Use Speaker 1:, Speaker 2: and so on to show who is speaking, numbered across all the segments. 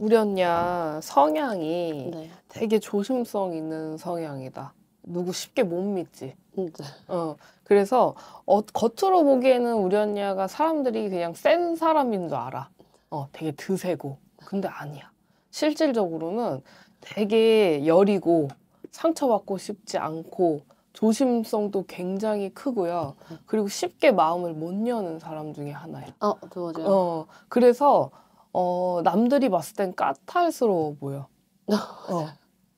Speaker 1: 우렸냐 성향이 네. 되게 조심성 있는 성향이다. 누구 쉽게 못 믿지. 네. 어, 그래서 어, 겉으로 보기에는 우렸냐가 사람들이 그냥 센 사람인 줄 알아. 어, 되게 드세고. 근데 아니야. 실질적으로는 되게 여리고 상처받고 싶지 않고 조심성도 굉장히 크고요. 그리고 쉽게 마음을 못 여는 사람 중에 하나예요. 어,
Speaker 2: 그거죠. 어,
Speaker 1: 그래서 어, 남들이 봤을 땐 까탈스러워 보여. 어.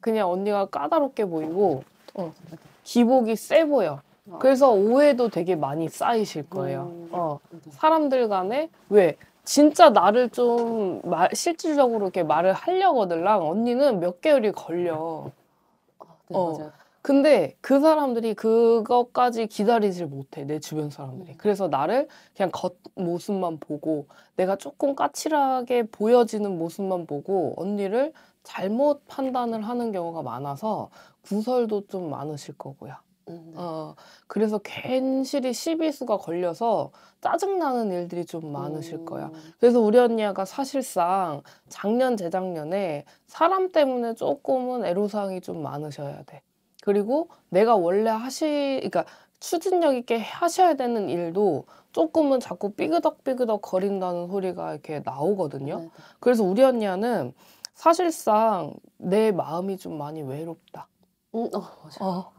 Speaker 1: 그냥 언니가 까다롭게 보이고 어. 기복이 세 보여. 어. 그래서 오해도 되게 많이 쌓이실 거예요. 음. 어, 음. 사람들 간에 왜 진짜 나를 좀 말, 실질적으로 이렇게 말을 하려거들랑 언니는 몇 개월이 걸려. 아, 네, 어, 근데 그 사람들이 그것까지 기다리질 못해 내 주변 사람들이 그래서 나를 그냥 겉모습만 보고 내가 조금 까칠하게 보여지는 모습만 보고 언니를 잘못 판단을 하는 경우가 많아서 구설도 좀 많으실 거고요 음, 네. 어, 그래서 괜시리 시비수가 걸려서 짜증나는 일들이 좀 많으실 음. 거야. 그래서 우리 언니가 사실상 작년, 재작년에 사람 때문에 조금은 애로사항이 좀 많으셔야 돼. 그리고 내가 원래 하시, 그러니까 추진력 있게 하셔야 되는 일도 조금은 자꾸 삐그덕삐그덕 거린다는 소리가 이렇게 나오거든요. 네, 네. 그래서 우리 언니는 사실상 내 마음이 좀 많이 외롭다. 음, 어, 맞아. 어.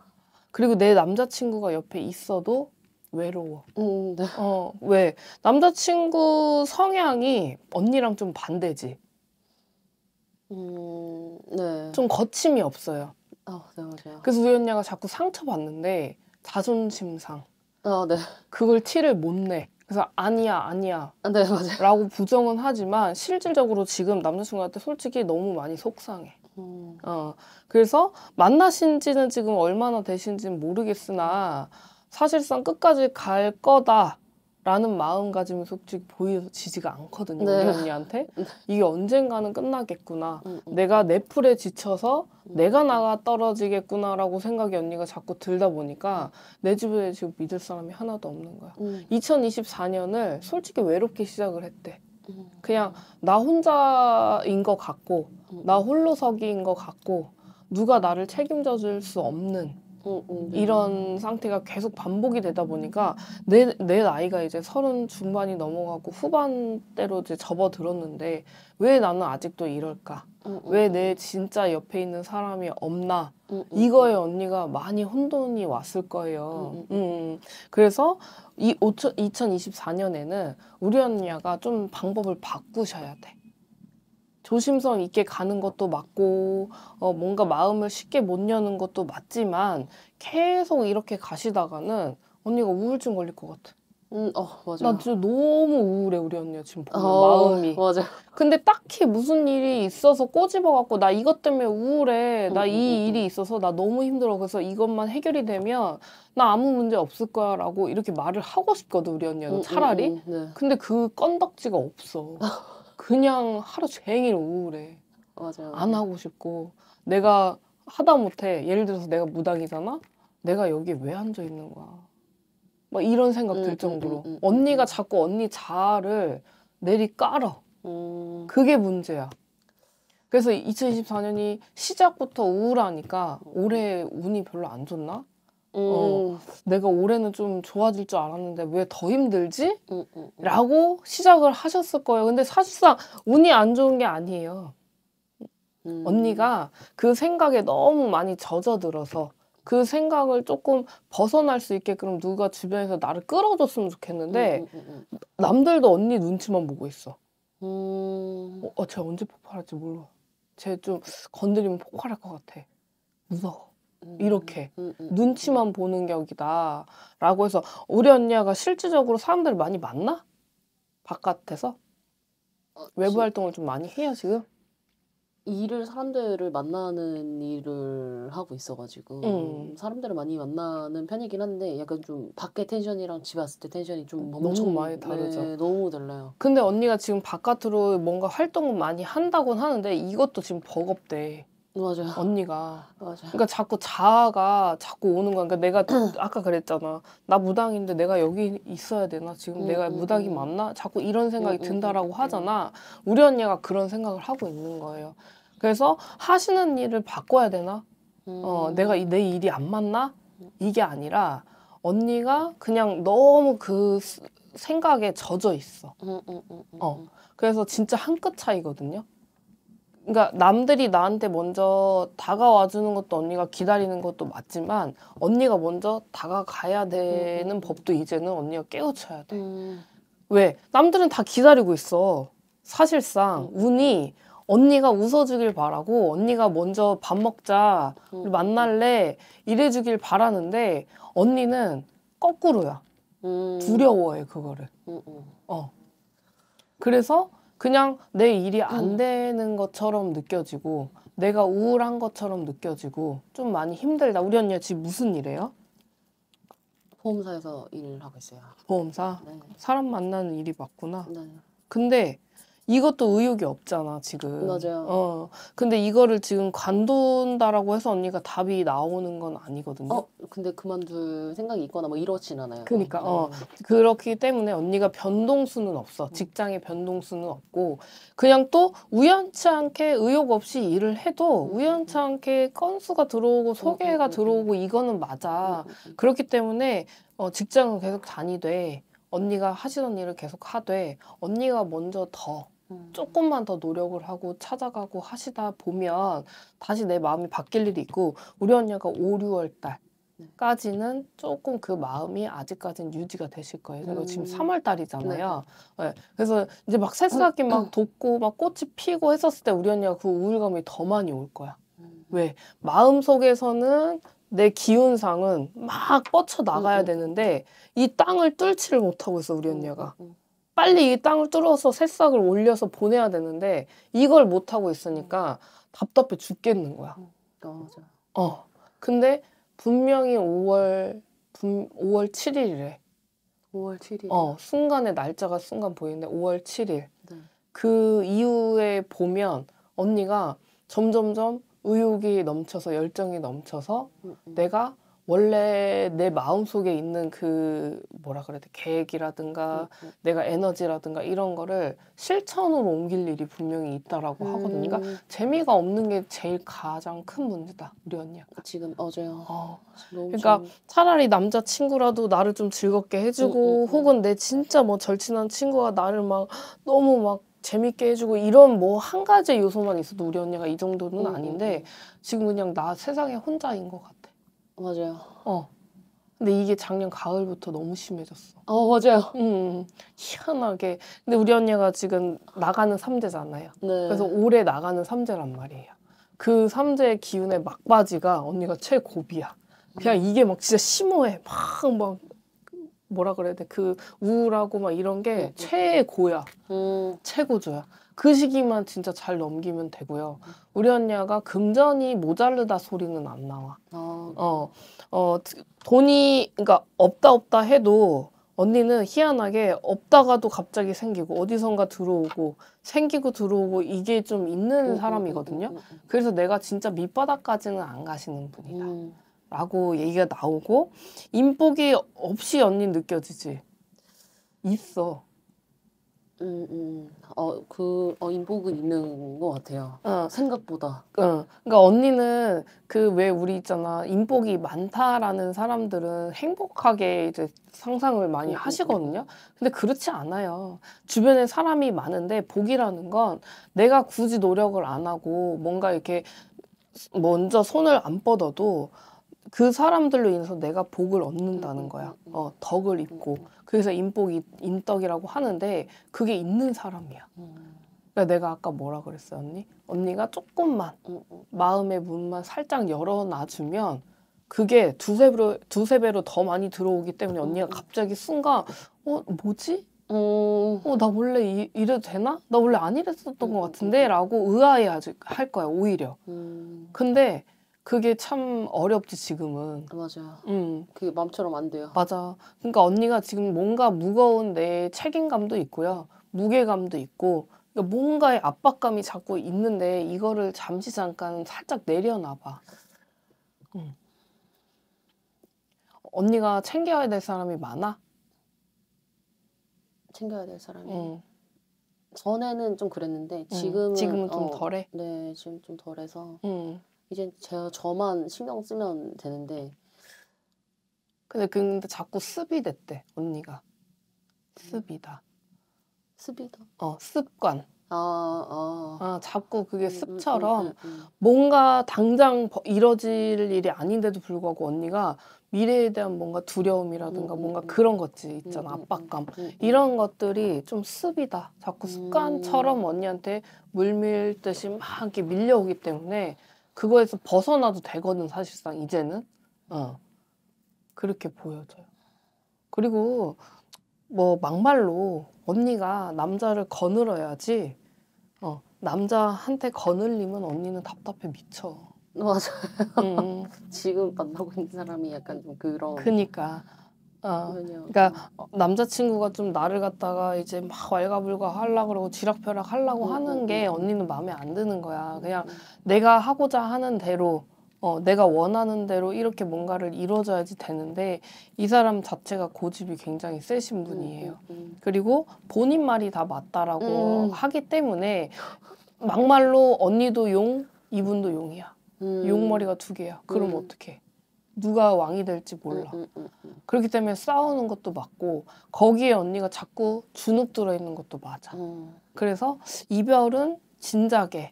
Speaker 1: 그리고 내 남자친구가 옆에 있어도 외로워. 음, 음, 네. 어, 왜? 남자친구 성향이 언니랑 좀 반대지.
Speaker 2: 음, 네. 좀
Speaker 1: 거침이 없어요. 어, 네, 맞아요. 그래서 우연녀가 자꾸 상처받는데 자존심 상. 어, 아, 네. 그걸 티를 못 내. 그래서 아니야, 아니야. 아, 네, 맞아요. 라고 부정은 하지만 실질적으로 지금 남자친구한테 솔직히 너무 많이 속상해. 음. 어. 그래서 만나신 지는 지금 얼마나 되신지는 모르겠으나 사실상 끝까지 갈 거다. 라는 마음가짐이 솔직히 보여지지가 않거든요. 네. 우리 언니한테. 네. 이게 언젠가는 끝나겠구나. 음, 음. 내가 내 풀에 지쳐서 음. 내가 나가 떨어지겠구나라고 생각이 언니가 자꾸 들다 보니까 음. 내집에 지금 믿을 사람이 하나도 없는 거야. 2024년을 음. 솔직히 외롭게 시작을 했대. 음. 그냥 나 혼자인 것 같고, 나 홀로서기인 것 같고, 누가 나를 책임져 줄 수 없는 이런 상태가 계속 반복이 되다 보니까 내, 내 나이가 이제 서른 중반이 넘어가고 후반대로 이제 접어들었는데 왜 나는 아직도 이럴까?
Speaker 2: 음, 음, 왜내
Speaker 1: 음. 진짜 옆에 있는 사람이 없나? 이거에 언니가 많이 혼돈이 왔을 거예요. 음, 그래서 이 2024년에는 우리 언니가 좀 방법을 바꾸셔야 돼. 조심성 있게 가는 것도 맞고 어, 뭔가 마음을 쉽게 못 여는 것도 맞지만 계속 이렇게 가시다가는 언니가 우울증 걸릴 것 같아. 음, 어, 맞아. 나 진짜 너무 우울해, 우리 언니가 지금 보면 어, 마음이. 맞아. 근데 딱히 무슨 일이 있어서 꼬집어갖고, 나 이것 때문에 우울해. 음, 나이 음, 음, 음, 일이 있어서 나 너무 힘들어. 그래서 이것만 해결이 되면 나 아무 문제 없을 거야. 라고 이렇게 말을 하고 싶거든, 우리 언니는 차라리. 네. 근데 그 건덕지가 없어. 그냥 하루 종일 우울해. 맞아안 하고 싶고 내가 하다 못해 예를 들어서 내가 무당이잖아. 내가 여기 왜 앉아 있는 거야? 막 이런 생각 들 음, 음, 정도로 음, 음, 음, 언니가 자꾸 언니 자아를 내리 깔아. 그게 문제야. 그래서 2024년이 시작부터 우울하니까 올해 운이 별로 안 좋나? 어, 어, 내가 올해는 좀 좋아질 줄 알았는데 왜 더 힘들지? 라고 시작을 하셨을 거예요. 근데 사실상 운이 안 좋은 게 아니에요. 음. 언니가 그 생각에 너무 많이 젖어들어서 그 생각을 조금 벗어날 수 있게끔 누가 주변에서 나를 끌어줬으면 좋겠는데 음, 음, 남들도 언니 눈치만 보고 있어. 음. 어, 어, 쟤 언제 폭발할지 몰라. 쟤 좀 건드리면 폭발할 것 같아. 무서워. 이렇게 음 음, 음, 음, 눈치만 보는 격이다라고 해서 우리 언니가 실질적으로 사람들 많이 만나?
Speaker 2: 바깥에서 어, 외부 활동을 좀 많이 해요 지금? 일을 사람들을 만나는 일을 하고 있어가지고 음. 사람들을 많이 만나는 편이긴 한데 약간 좀 밖에 텐션이랑 집에 왔을 때 텐션이 좀 엄청, 어, 엄청 많이 다르죠. 네, 너무 달라요.
Speaker 1: 근데 언니가 지금 바깥으로 뭔가 활동을 많이 한다곤 하는데 이것도 지금 버겁대. 맞아. 언니가. 맞아. 그러니까 자꾸 자아가 자꾸 오는 거야. 그러니까 내가 아까 그랬잖아. 나 무당인데 내가 여기 있어야 되나? 지금 음, 내가 음, 무당이 음. 맞나? 자꾸 이런 생각이 음, 음, 든다라고 음, 하잖아. 우리 언니가 그런 생각을 하고 있는 거예요. 그래서 하시는 일을 바꿔야 되나? 어, 내가 내 일이 안 맞나? 이게 아니라 언니가 그냥 너무 그 생각에 젖어 있어. 어. 그래서 진짜 한 끗 차이거든요. 그러니까 남들이 나한테 먼저 다가와 주는 것도 언니가 기다리는 것도 맞지만 언니가 먼저 다가가야 되는 음. 법도 이제는 언니가 깨우쳐야 돼. 음. 왜? 남들은 다 기다리고 있어. 사실상 음. 운이 언니가 웃어주길 바라고 언니가 먼저 밥 먹자 음. 만날래 이래주길 바라는데 언니는 거꾸로야.
Speaker 2: 음. 두려워해 그거를. 음,
Speaker 1: 어. 그래서 그냥 내 일이 안 음. 되는 것처럼 느껴지고 내가 우울한 것처럼 느껴지고 좀 많이 힘들다. 우리 언니가 지금 무슨 일해요?
Speaker 2: 보험사에서 일을 하고 있어요.
Speaker 1: 보험사? 네. 사람 만나는 일이 맞구나. 네. 근데 이것도 의욕이 없잖아 지금. 맞아요. 어. 근데 이거를 지금 관둔다라고 해서 언니가 답이 나오는 건 아니거든요. 어,
Speaker 2: 근데 그만둘 생각이 있거나 뭐 이러진 않아요.
Speaker 1: 그러니까 음. 어. 그렇기 때문에 언니가 변동수는 없어. 음. 직장의 변동수는 없고 그냥 또 우연치 않게 의욕 없이 일을 해도 음. 우연치 않게 건수가 들어오고 소개가 음, 들어오고 이거는 맞아. 그렇기 때문에 어, 직장은 계속 다니되 언니가 하시던 일을 계속 하되 언니가 먼저 더 음. 조금만 더 노력을 하고 찾아가고 하시다 보면 다시 내 마음이 바뀔 일이 있고 우리 언니가 5, 6월 달까지는 음. 조금 그 마음이 아직까지는 유지가 되실 거예요. 그리고 음. 지금 3월 달이잖아요. 네. 네. 그래서 이제 막 새싹이 막 음. 돋고 막 꽃이 피고 했었을 때 우리 언니가 그 우울감이 더 많이 올 거야. 음. 왜? 마음 속에서는 내 기운상은 막 뻗쳐 나가야 음. 되는데 이 땅을 뚫지를 못하고 있어 우리 언니가. 음. 빨리 이 땅을 뚫어서 새싹을 올려서 보내야 되는데 이걸 못 하고 있으니까 답답해 죽겠는 거야. 음, 맞아. 어. 근데 분명히 5월 5월 7일이래.
Speaker 2: 5월 7일. 어,
Speaker 1: 순간의 날짜가 순간 보이는데 5월 7일. 네. 그 이후에 보면 언니가 점점점 의욕이 넘쳐서 열정이 넘쳐서 음, 음. 내가 원래 내 마음속에 있는 그 뭐라 그래야 돼 계획이라든가 음. 내가 에너지라든가 이런 거를 실천으로 옮길 일이 분명히 있다라고 음. 하거든요. 그러니까 음. 재미가 없는 게 제일 가장 큰 문제다 우리 언니가. 지금 어제요. 어. 그러니까 좀... 차라리 남자 친구라도 나를 좀 즐겁게 해주고 음, 음, 음, 혹은 내 진짜 뭐 절친한 친구가 나를 막 너무 막 재밌게 해주고 이런 뭐 한 가지 요소만 있어도 우리 언니가 이 정도는 아닌데 지금 그냥 나 세상에 혼자인 것 같아. 맞아요. 어. 근데 이게 작년 가을부터 너무 심해졌어. 어, 맞아요. 음, 음, 희한하게. 근데 우리 언니가 지금 나가는 삼재잖아요. 네. 그래서 올해 나가는 삼재란 말이에요. 그 삼재의 기운의 막바지가 언니가 최고비야. 그냥 이게 막 진짜 심오해. 막, 막, 뭐라 그래야 돼. 그 우울하고 막 이런 게 음, 음. 최고야. 음. 최고조야. 그 시기만 진짜 잘 넘기면 되고요. 우리 언니가 금전이 모자르다 소리는 안 나와. 아. 어. 어, 돈이 그러니까 없다 없다 해도 언니는 희한하게 없다가도 갑자기 생기고 어디선가 들어오고 생기고 들어오고 이게 좀 있는 사람이거든요. 그래서 내가 진짜 밑바닥까지는 안 가시는 분이다. 음. 라고 얘기가 나오고 인복이 없이 언니 느껴지지. 있어.
Speaker 2: 음, 음. 어, 그, 어, 인복은 있는 것 같아요.
Speaker 1: 어. 생각보다. 어. 그니까 언니는 그 왜 우리 있잖아. 인복이 많다라는 사람들은 행복하게 이제 상상을 많이 음, 음, 하시거든요. 음. 근데 그렇지 않아요. 주변에 사람이 많은데 복이라는 건 내가 굳이 노력을 안 하고 뭔가 이렇게 먼저 손을 안 뻗어도 그 사람들로 인해서 내가 복을 얻는다는 거야. 어, 덕을 입고. 그래서 인복이 인덕이라고 하는데 그게 있는 사람이야. 음. 그러니까 내가 아까 뭐라 그랬어 언니? 언니가 조금만 음, 음. 마음의 문만 살짝 열어놔주면 그게 두세 배로 두 세 배로 더 많이 들어오기 때문에 언니가 갑자기 순간 어 뭐지? 어, 어, 나 원래 이, 이래도 되나? 나 원래 안 이랬었던 것 같은데? 라고 의아해 할 거야, 오히려. 근데 그게 참 어렵지 지금은. 맞아요. 음. 그게 마처럼안 돼요. 맞아. 그러니까 언니가 지금 뭔가 무거운데 책임감도 있고요. 무게감도 있고 그러니까 뭔가의 압박감이 자꾸 있는데 이거를 잠시 잠깐 살짝 내려놔 봐. 음. 언니가 챙겨야 될 사람이 많아?
Speaker 2: 챙겨야 될 사람이. 음. 전에는 좀 그랬는데 지금은 지금은 좀 어, 덜해. 네, 지금 좀 덜해서. 음. 이제 제가 저만 신경 쓰면 되는데 근데 근데 자꾸 습이 됐대 언니가 습이다 습이다
Speaker 1: 어 습관
Speaker 2: 아, 아.
Speaker 1: 아 자꾸 그게 음, 음, 습처럼 음, 음, 음, 뭔가 당장 이뤄질 일이 아닌데도 불구하고 언니가 미래에 대한 뭔가 두려움이라든가 음, 뭔가 그런 것지 있잖아 압박감 이런 것들이 좀 습이다 자꾸 습관처럼 언니한테 물밀듯이 막 이렇게 밀려오기 때문에 그거에서 벗어나도 되거든 사실상 이제는 어. 그렇게 보여져요. 그리고 뭐 막말로 언니가 남자를 거느려야지 어, 남자한테 거늘리면 언니는 답답해 미쳐. 맞아요. 음. 지금 만나고 있는 사람이 약간 좀 그런. 그니까 아, 그러니까 어, 남자친구가 좀 나를 갖다가 이제 막 왈가불가 하려고 그러고 지락펴락 하려고 음, 하는 음, 게 음. 언니는 마음에 안 드는 거야. 음, 그냥 음. 내가 하고자 하는 대로 어, 내가 원하는 대로 이렇게 뭔가를 이뤄줘야지 되는데 이 사람 자체가 고집이 굉장히 세신 음, 분이에요. 그리고 본인 말이 다 맞다라고 하기 때문에 막말로 언니도 용, 이분도 용이야. 용머리가 두
Speaker 2: 개야. 그럼 어떡해?
Speaker 1: 누가 왕이 될지 몰라. 음, 음, 음, 음, 그렇기 때문에 싸우는 것도 맞고 거기에 언니가 자꾸 주눅 들어 있는 것도 맞아. 음. 그래서 이별은 진작에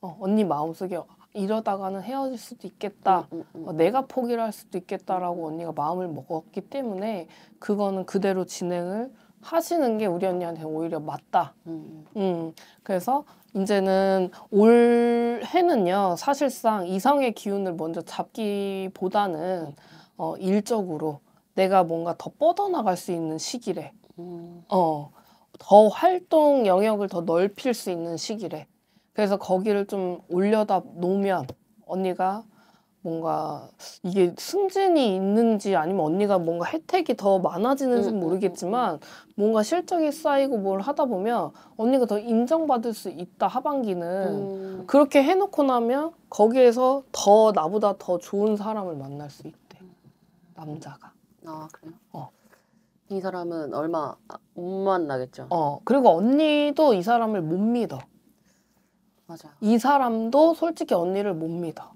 Speaker 1: 어, 언니 마음속에 이러다가는 헤어질 수도 있겠다. 음, 어, 내가 포기를 할 수도 있겠다라고 언니가 마음을 먹었기 때문에 그거는 그대로 진행을 하시는 게 우리 언니한테 오히려 맞다. 음. 그래서 이제는 올해는요 사실상 이상의 기운을 먼저 잡기보다는 음. 어, 일적으로 내가 뭔가 더 뻗어나갈 수 있는 시기래. 음. 어, 더 활동 영역을 더 넓힐 수 있는 시기래. 그래서 거기를 좀 올려다 놓으면 언니가 뭔가 이게 승진이 있는지 아니면 언니가 뭔가 혜택이 더많아지는지 음, 음, 모르겠지만 음, 뭔가 실적이 쌓이고 뭘 하다 보면 언니가 더 인정받을 수 있다 하반기는 음. 그렇게 해놓고 나면 거기에서 더 나보다 더 좋은 사람을 만날 수 있대
Speaker 2: 남자가 아 그래요? 어. 이 사람은 얼마 아, 못 만나겠죠. 어
Speaker 1: 그리고 언니도 이 사람을 못 믿어 맞아이 사람도 솔직히 언니를 못 믿어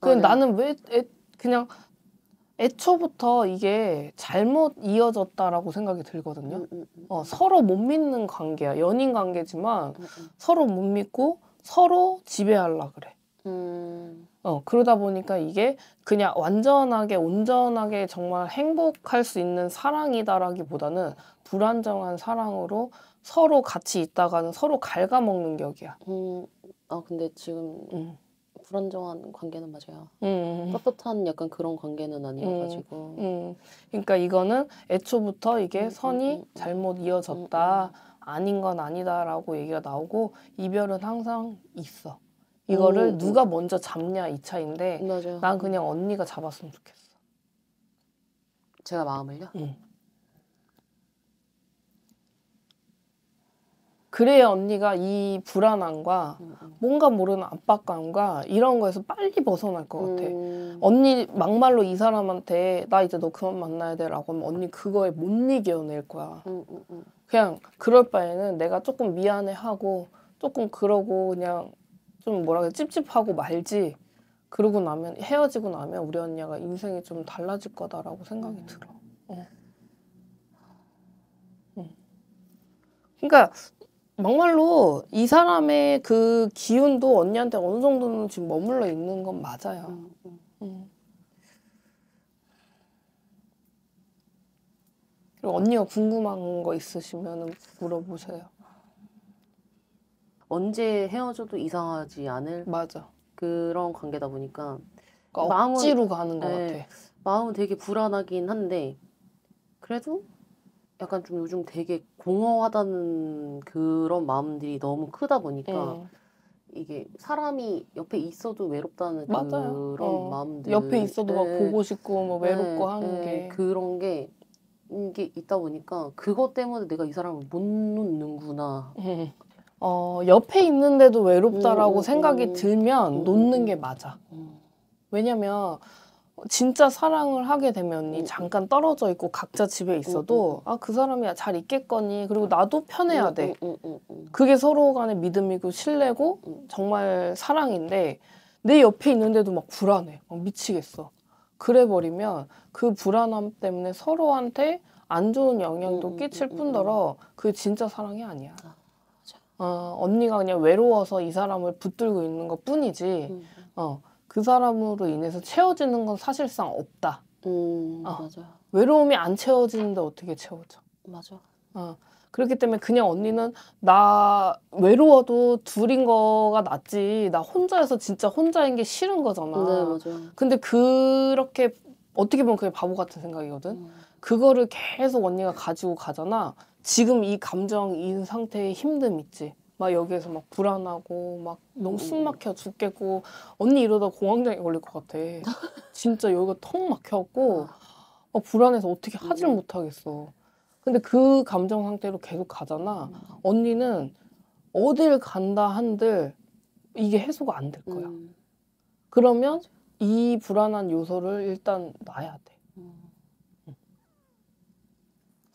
Speaker 1: 그 나는 왜 애, 그냥 애초부터 이게 잘못 이어졌다라고 생각이 들거든요. 음, 음, 음. 어, 서로 못 믿는 관계야. 연인 관계지만 서로 못 믿고 서로 지배하려 그래. 어, 그러다 보니까 이게 그냥 완전하게 온전하게 정말 행복할 수 있는 사랑이다라기보다는 불안정한 사랑으로 서로 같이 있다가는 서로 갉아먹는 격이야. 음, 아 근데 지금
Speaker 2: 불안정한 관계는 맞아요.
Speaker 1: 음, 음, 음. 떳떳한 약간 그런 관계는 아니어가지고. 음. 음. 그러니까 이거는 애초부터 이게 선이 잘못 이어졌다. 아닌 건 아니다라고 얘기가 나오고 이별은 항상 있어. 이거를 오. 누가 먼저 잡냐 이 차인데 맞아요. 난 그냥 언니가 잡았으면 좋겠어.
Speaker 2: 제가 마음을요? 응.
Speaker 1: 그래야 언니가 이 불안함과 음, 음. 뭔가 모르는 압박감과 이런 거에서 빨리 벗어날 것 같아. 음. 언니 막말로 이 사람한테 나 이제 너 그만 만나야 돼라고 하면 언니 그거에 못 이겨낼 거야. 음, 음, 음. 그냥 그럴 바에는 내가 조금 미안해하고 조금 그러고 그냥 좀 뭐라 그래 찝찝하고 말지. 그러고 나면 헤어지고 나면 우리 언니가 인생이 좀 달라질 거다라고 생각이 들어. 어. 그러니까 막말로 이 사람의 그 기운도 언니한테 어느 정도는 지금 머물러 있는 건 맞아요. 음, 음. 음. 그리고 언니가 궁금한 거 있으시면
Speaker 2: 물어보세요. 언제 헤어져도 이상하지 않을 맞아. 그런 관계다 보니까 그러니까 마음은, 억지로 가는 것 네, 같아. 마음은 되게 불안하긴 한데 그래도 약간 좀 요즘 되게 공허하다는 그런 마음들이 너무 크다 보니까 네. 이게 사람이 옆에 있어도 외롭다는 맞아요. 그런 어. 마음들 옆에 있어도 막 네. 보고 싶고 뭐 네. 외롭고 하는 게 그런 게 이게 있다 보니까 그것 때문에 내가 이 사람을 못 놓는구나. 어, 옆에 있는데도 외롭다라고 음, 음, 생각이 음,
Speaker 1: 들면 음, 놓는 음. 게 맞아. 왜냐면 진짜 사랑을 하게 되면 이 음. 잠깐 떨어져 있고 각자 집에 있어도 음, 음, 아그 사람이 잘 있겠거니 그리고 나도 편해야 돼 그게 서로 간의 믿음이고 신뢰고 정말 사랑인데 내 옆에 있는데도 막 불안해 막 미치겠어 그래 버리면 그 불안함 때문에 서로한테 안 좋은 영향도 끼칠 뿐더러 그게 진짜 사랑이 아니야. 아, 어, 언니가 그냥 외로워서 이 사람을 붙들고 있는 것 뿐이지. 어, 그 사람으로 인해서 채워지는 건 사실상 없다. 음, 어. 맞아 외로움이 안 채워지는데 어떻게 채워져? 맞아. 어. 그렇기 때문에 그냥 언니는 나 외로워도 둘인 거가 낫지. 나 혼자여서 진짜 혼자인 게 싫은 거잖아. 네, 맞아 근데 그렇게 어떻게 보면 그게 바보 같은 생각이거든. 음. 그거를 계속 언니가 가지고 가잖아. 지금 이 감정인 상태의 힘듦 있지. 막 여기에서 막 불안하고 막 너무 음. 숨 막혀 죽겠고 언니 이러다 공황장애 걸릴 것 같아. 진짜 여기가 턱 막혀갖고 아. 막 불안해서 어떻게 하질 음. 못하겠어. 근데 그 감정 상태로 계속 가잖아. 음. 언니는 어딜 간다 한들 이게 해소가 안 될 거야. 음. 그러면 이 불안한 요소를 일단 놔야 돼.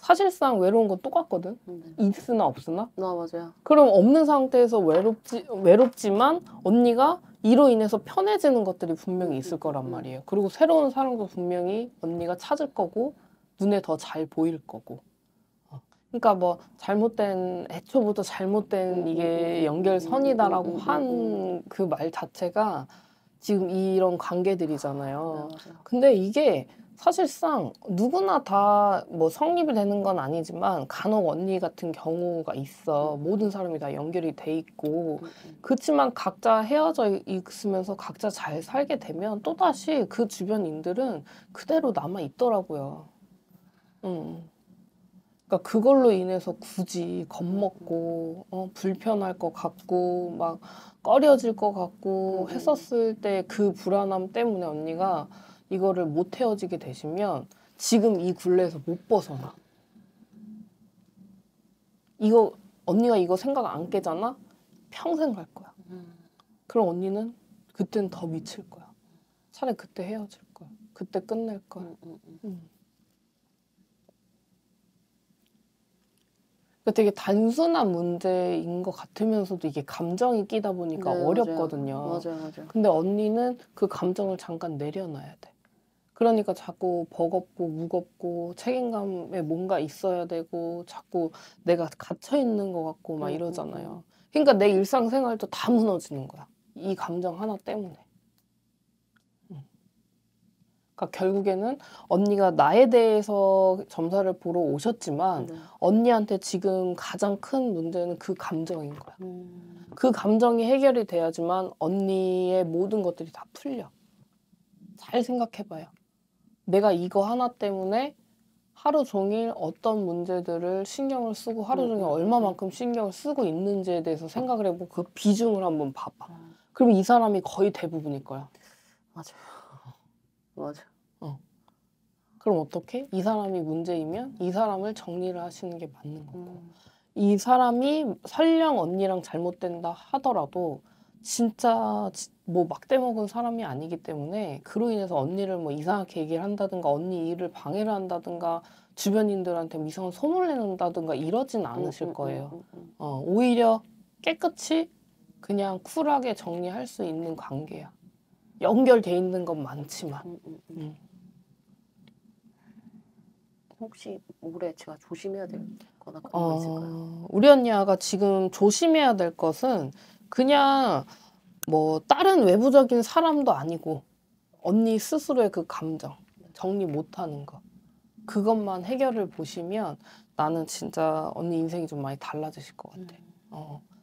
Speaker 1: 사실상 외로운 건 똑같거든. 음. 있으나 없으나. 나 아, 맞아요. 그럼 없는 상태에서 외롭지 외롭지만 언니가 이로 인해서 편해지는 것들이 분명히 있을 거란 말이에요. 그리고 새로운 사람도 분명히 언니가 찾을 거고 눈에 더 잘 보일 거고. 어. 그러니까 뭐 잘못된 애초부터 잘못된 이게 연결선이다라고 한 그 말 자체가 지금 이런 관계들이잖아요. 네, 근데 이게 사실상 누구나 다 뭐 성립이 되는 건 아니지만 간혹 언니 같은 경우가 있어. 음. 모든 사람이 다 연결이 돼 있고. 음, 음. 그렇지만 각자 헤어져 있으면서 각자 잘 살게 되면 또다시 그 주변인들은 그대로 남아 있더라고요. 음. 그러니까 그걸로 인해서 굳이 겁먹고 어, 불편할 것 같고 막 꺼려질 것 같고 했었을 때 그 불안함 때문에 언니가 이거를 못 헤어지게 되시면 지금 이 굴레에서 못 벗어나. 이거 언니가 이거 생각 안 깨잖아. 평생 갈 거야. 그럼 언니는 그때는 더 미칠 거야. 차라리 그때 헤어질 거야. 그때 끝낼 거야. 음. 음, 음. 음. 그러니까 되게 단순한 문제인 것 같으면서도 이게 감정이 끼다 보니까 네, 어렵거든요. 맞아요, 맞아요. 근데 언니는 그 감정을 잠깐 내려놔야 돼. 그러니까 자꾸 버겁고 무겁고 책임감에 뭔가 있어야 되고 자꾸 내가 갇혀 있는 것 같고 막 음, 음, 이러잖아요. 음. 그러니까 내 일상생활도 다 무너지는 거야. 이 감정 하나 때문에. 그러니까 결국에는 언니가 나에 대해서 점사를 보러 오셨지만 네. 언니한테 지금 가장 큰 문제는 그 감정인 거야.
Speaker 2: 음.
Speaker 1: 그 감정이 해결이 돼야지만 언니의 모든 것들이 다 풀려. 잘 생각해봐요. 내가 이거 하나 때문에 하루 종일 어떤 문제들을 신경을 쓰고 하루 음. 종일 얼마만큼 신경을 쓰고 있는지에 대해서 생각을 해보고 그 비중을 한번 봐봐. 음. 그럼 이 사람이 거의 대부분일 거야. 맞아 맞아. 어. 그럼 어떻게? 이 사람이 문제이면 이 사람을 정리를 하시는 게 맞는 거고. 음. 이 사람이 설령 언니랑 잘못된다 하더라도 진짜 뭐 막대 먹은 사람이 아니기 때문에 그로 인해서 언니를 뭐 이상하게 얘기를 한다든가 언니 일을 방해를 한다든가 주변인들한테 이상한 소문을 내는다든가 이러진 음, 않으실 음, 음, 거예요. 어, 오히려 깨끗이 그냥 쿨하게 정리할 수 있는 관계야. 연결돼 있는 건 많지만. 음.
Speaker 2: 혹시 올해 제가 조심해야 될
Speaker 1: 거나 그런 거 어, 있을까요? 우리 언니가 지금 조심해야 될 것은 그냥 뭐 다른 외부적인 사람도 아니고 언니 스스로의 그 감정 정리 못하는 거 그것만 해결을 보시면 나는 진짜 언니 인생이 좀 많이 달라지실 것 같아. 음. 어.